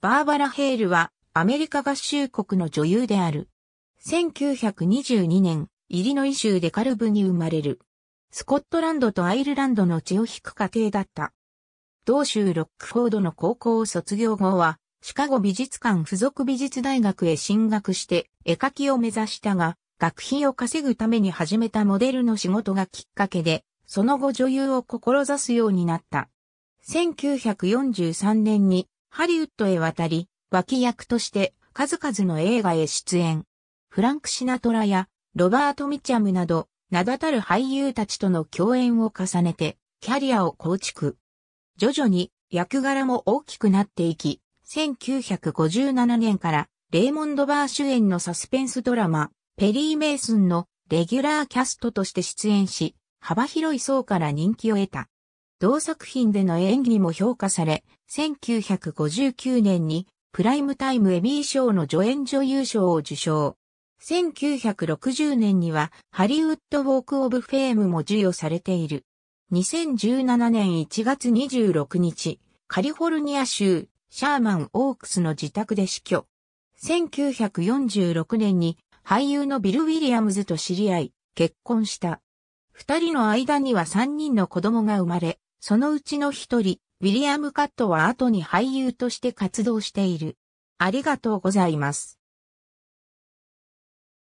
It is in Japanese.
バーバラ・ヘールはアメリカ合衆国の女優である。1922年、イリノイ州デカルブに生まれる。スコットランドとアイルランドの血を引く家庭だった。同州ロックフォードの高校を卒業後は、シカゴ美術館附属美術大学へ進学して絵描きを目指したが、学費を稼ぐために始めたモデルの仕事がきっかけで、その後女優を志すようになった。1943年にハリウッドへ渡り、脇役として数々の映画へ出演。フランク・シナトラやロバート・ミチャムなど、名だたる俳優たちとの共演を重ねて、キャリアを構築。徐々に役柄も大きくなっていき、1957年からレイモンド・バー主演のサスペンスドラマ、ペリー・メイスンのレギュラーキャストとして出演し、幅広い層から人気を得た。同作品での演技も評価され、1959年にプライムタイムエミー賞の助演女優賞を受賞。1960年にはハリウッドウォークオブフェームも授与されている。2017年1月26日、カリフォルニア州シャーマン・オークスの自宅で死去。1946年に俳優のビル・ウィリアムズと知り合い、結婚した。二人の間には三人の子供が生まれ、そのうちの一人、ウィリアム・カットは後に俳優として活動している。ありがとうございます。